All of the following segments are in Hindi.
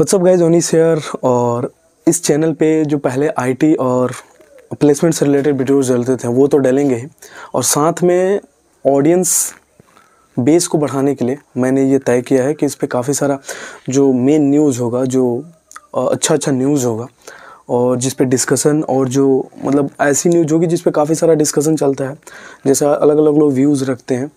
व्हाट्सअप गाइज ओनी शेयर और इस चैनल पे जो पहले आईटी और प्लेसमेंट से रिलेटेड वीडियोस डलते थे वो तो डलेंगे ही और साथ में ऑडियंस बेस को बढ़ाने के लिए मैंने ये तय किया है कि इस पर काफ़ी सारा जो मेन न्यूज़ होगा जो अच्छा अच्छा न्यूज़ होगा और जिस पे डिस्कशन और जो मतलब ऐसी न्यूज होगी जिस पे काफ़ी सारा डिस्कशन चलता है जैसा अलग अलग लोग व्यूज़ रखते हैं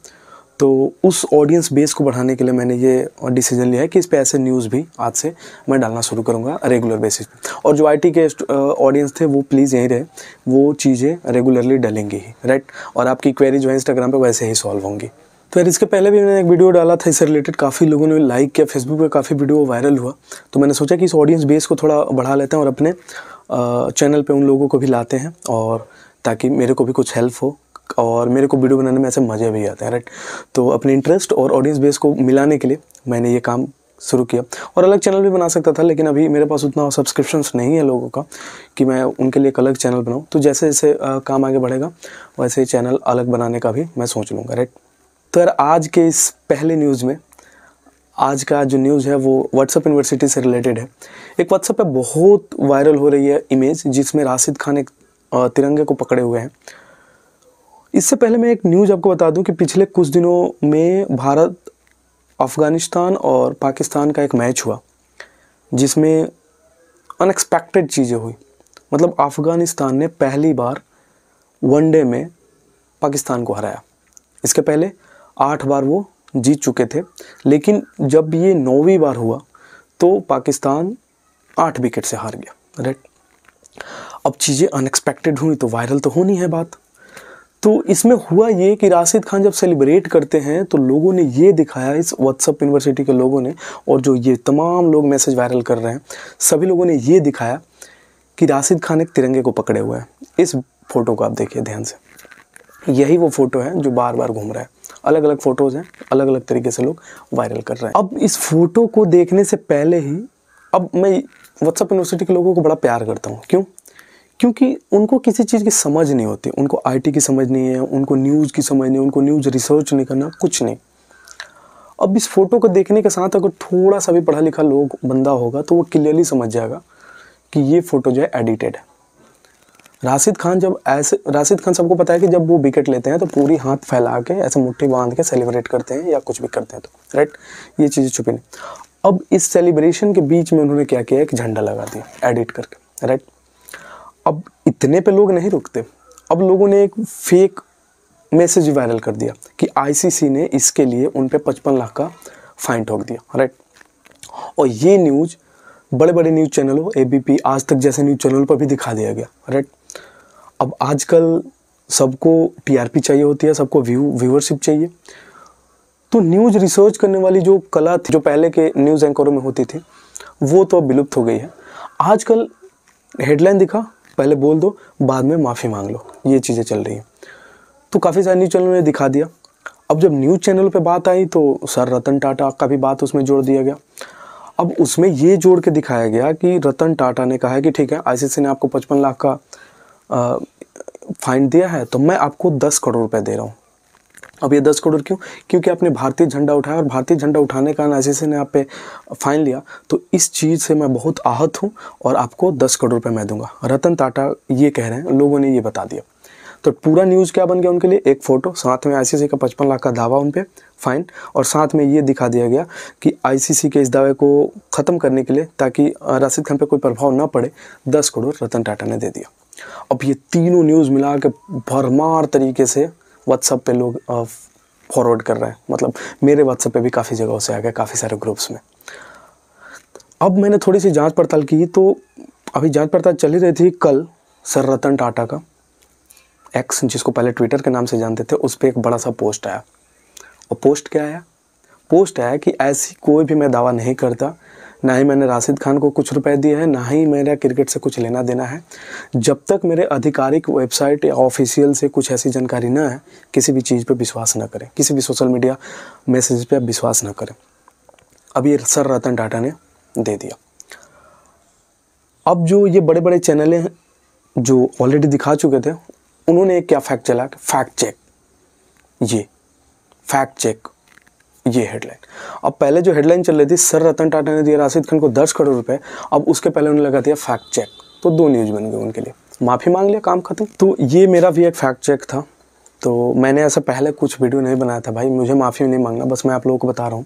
तो उस ऑडियंस बेस को बढ़ाने के लिए मैंने ये डिसीजन लिया है कि इस पर ऐसे न्यूज़ भी आज से मैं डालना शुरू करूँगा रेगुलर बेसिस पे और जो आईटी के ऑडियंस थे वो प्लीज़ यहीं रहे वो चीज़ें रेगुलरली डलेंगी ही राइट और आपकी क्वेरी जो है इंस्टाग्राम पर वैसे ही सॉल्व होंगी तो यार इसके पहले भी मैंने एक वीडियो डाला था इससे रिलेटेड काफ़ी लोगों ने लाइक किया फेसबुक पर काफ़ी वीडियो वायरल हुआ तो मैंने सोचा कि इस ऑडियंस बेस को थोड़ा बढ़ा लेते हैं और अपने चैनल पे उन लोगों को भी लाते हैं और ताकि मेरे को भी कुछ हेल्प हो और मेरे को वीडियो बनाने में ऐसे मज़े भी आते हैं राइट तो अपने इंटरेस्ट और ऑडियंस बेस को मिलाने के लिए मैंने ये काम शुरू किया और अलग चैनल भी बना सकता था लेकिन अभी मेरे पास उतना सब्सक्रिप्शंस नहीं है लोगों का कि मैं उनके लिए एक अलग चैनल बनाऊँ तो जैसे जैसे काम आगे बढ़ेगा वैसे चैनल अलग बनाने का भी मैं सोच लूँगा राइट तो यार आज के इस पहले न्यूज़ में आज का जो न्यूज़ है वो व्हाट्सअप यूनिवर्सिटी से रिलेटेड है एक व्हाट्सअप पर बहुत वायरल हो रही है इमेज जिसमें राशिद खान एक तिरंगे को पकड़े हुए हैं इससे पहले मैं एक न्यूज़ आपको बता दूं कि पिछले कुछ दिनों में भारत अफ़गानिस्तान और पाकिस्तान का एक मैच हुआ जिसमें अनएक्सपेक्टेड चीज़ें हुई मतलब अफ़गानिस्तान ने पहली बार वनडे में पाकिस्तान को हराया इसके पहले आठ बार वो जीत चुके थे लेकिन जब ये नौवीं बार हुआ तो पाकिस्तान आठ विकेट से हार गया राइट अब चीज़ें अनएक्सपेक्टेड हुई तो वायरल तो होनी है बात तो इसमें हुआ ये कि राशिद खान जब सेलिब्रेट करते हैं तो लोगों ने ये दिखाया इस व्हाट्सअप यूनिवर्सिटी के लोगों ने और जो ये तमाम लोग मैसेज वायरल कर रहे हैं सभी लोगों ने ये दिखाया कि राशिद खान एक तिरंगे को पकड़े हुए हैं इस फोटो को आप देखिए ध्यान से यही वो फ़ोटो है जो बार बार घूम रहा है अलग अलग फ़ोटोज़ हैं अलग अलग तरीके से लोग वायरल कर रहे हैं अब इस फोटो को देखने से पहले ही अब मैं व्हाट्सअप यूनिवर्सिटी के लोगों को बड़ा प्यार करता हूँ क्यों क्योंकि उनको किसी चीज़ की समझ नहीं होती उनको आईटी की समझ नहीं है उनको न्यूज़ की समझ नहीं उनको न्यूज़ रिसर्च नहीं करना कुछ नहीं अब इस फोटो को देखने के साथ अगर थोड़ा सा भी पढ़ा लिखा लोग बंदा होगा तो वो क्लियरली समझ जाएगा कि ये फ़ोटो जो है एडिटेड है राशिद खान जब ऐसे राशिद खान सबको पता है कि जब वो विकेट लेते हैं तो पूरी हाथ फैला के ऐसे मुट्ठी बांध के सेलिब्रेट करते हैं या कुछ भी करते हैं तो राइट ये चीज़ें छुपी नहीं अब इस सेलिब्रेशन के बीच में उन्होंने क्या किया एक झंडा लगा दिया एडिट करके राइट अब इतने पे लोग नहीं रुकते अब लोगों ने एक फेक मैसेज वायरल कर दिया कि आईसीसी ने इसके लिए उन पर पचपन लाख का फाइन ठोक दिया राइट और ये न्यूज़ बड़े बड़े न्यूज़ चैनलों ए आज तक जैसे न्यूज़ चैनल पर भी दिखा दिया गया राइट अब आजकल सबको टीआरपी चाहिए होती है सबको व्यू व्यूअरशिप चाहिए तो न्यूज़ रिसर्च करने वाली जो कला थी जो पहले के न्यूज़ एंकरों में होती थी वो तो अब विलुप्त हो गई है आजकल हेडलाइन दिखा पहले बोल दो बाद में माफ़ी मांग लो ये चीज़ें चल रही हैं तो काफ़ी सारे न्यूज़ चैनलों ने दिखा दिया अब जब न्यूज़ चैनल पर बात आई तो सर रतन टाटा का भी बात उसमें जोड़ दिया गया अब उसमें ये जोड़ के दिखाया गया कि रतन टाटा ने कहा है कि ठीक है आईसीसी ने आपको पचपन लाख का फाइन दिया है तो मैं आपको दस करोड़ रुपये दे रहा हूँ अब ये दस करोड़ क्यों क्योंकि आपने भारतीय झंडा उठाया और भारतीय झंडा उठाने का आईसीसी ने आप पे फाइन लिया तो इस चीज़ से मैं बहुत आहत हूँ और आपको दस करोड़ रुपये मैं दूंगा रतन टाटा ये कह रहे हैं लोगों ने ये बता दिया तो पूरा न्यूज़ क्या बन गया उनके लिए एक फ़ोटो साथ में आईसीसी का पचपन लाख का दावा उन पर फाइन और साथ में ये दिखा दिया गया कि आईसीसी के इस दावे को ख़त्म करने के लिए ताकि राशिद खान पे कोई प्रभाव ना पड़े दस करोड़ रतन टाटा ने दे दिया अब ये तीनों न्यूज़ मिला के भरमार तरीके से व्हाट्सअप पे लोग फॉरवर्ड कर रहे हैं मतलब मेरे व्हाट्सअप पे भी काफ़ी जगहों से आ गया काफ़ी सारे ग्रुप्स में अब मैंने थोड़ी सी जांच पड़ताल की तो अभी जांच पड़ताल चली रही थी कल सर रतन टाटा का एक्स जिसको पहले ट्विटर के नाम से जानते थे उस पर एक बड़ा सा पोस्ट आया और पोस्ट क्या आया पोस्ट आया कि ऐसी कोई भी मैं दावा नहीं करता ना ही मैंने राशिद खान को कुछ रुपए दिए हैं ना ही मेरा क्रिकेट से कुछ लेना देना है जब तक मेरे आधिकारिक वेबसाइट या ऑफिशियल से कुछ ऐसी जानकारी ना है किसी भी चीज़ पर विश्वास ना करें किसी भी सोशल मीडिया मैसेज पर आप विश्वास ना करें अब ये सर रतन टाटा ने दे दिया अब जो ये बड़े बड़े चैनल हैं जो ऑलरेडी दिखा चुके थे उन्होंने क्या फैक्ट चला फैक्ट चेक ये फैक्ट चेक ये हेडलाइन अब पहले जो हेडलाइन चल रही थी सर रतन टाटा ने दिया राशिद खान को दस करोड़ रुपए अब उसके पहले उन्होंने लगा दिया फैक्ट चेक तो दो न्यूज बन गई उनके लिए माफ़ी मांग लिया काम खत्म तो ये मेरा भी एक फैक्ट चेक था तो मैंने ऐसा पहले कुछ वीडियो नहीं बनाया था भाई मुझे माफ़ी नहीं मांगना बस मैं आप लोगों को बता रहा हूँ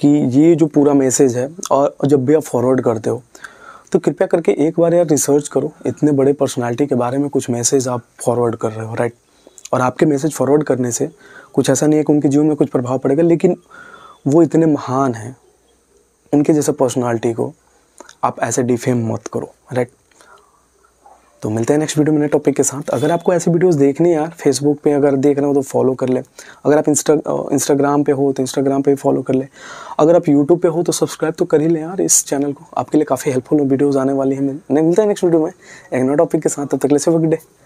कि ये जो पूरा मैसेज है और जब भी आप फॉरवर्ड करते हो तो कृपया करके एक बार यार रिसर्च करो इतने बड़े पर्सनालिटी के बारे में कुछ मैसेज आप फॉरवर्ड कर रहे हो राइट और आपके मैसेज फॉरवर्ड करने से कुछ ऐसा नहीं है कि उनके जीवन में कुछ प्रभाव पड़ेगा लेकिन वो इतने महान हैं उनके जैसे पर्सनालिटी को आप ऐसे डिफेम मत करो राइट तो मिलते हैं नेक्स्ट वीडियो में नए टॉपिक के साथ अगर आपको ऐसी वीडियोस देखने यार फेसबुक पे अगर देख रहे हो तो फॉलो कर ले अगर आप इंस्टा इंस्टाग्राम पे हो तो इंस्टाग्राम पे फॉलो कर ले अगर आप यूट्यूब पे हो तो सब्सक्राइब तो कर ही ले यार इस चैनल को आपके लिए काफ़ी हेल्पफुल वीडियोज़ आने वाली है मिलते हैं नेक्स्ट वीडियो में एक नए टॉपिक के साथ तब तक ले सब गुड डे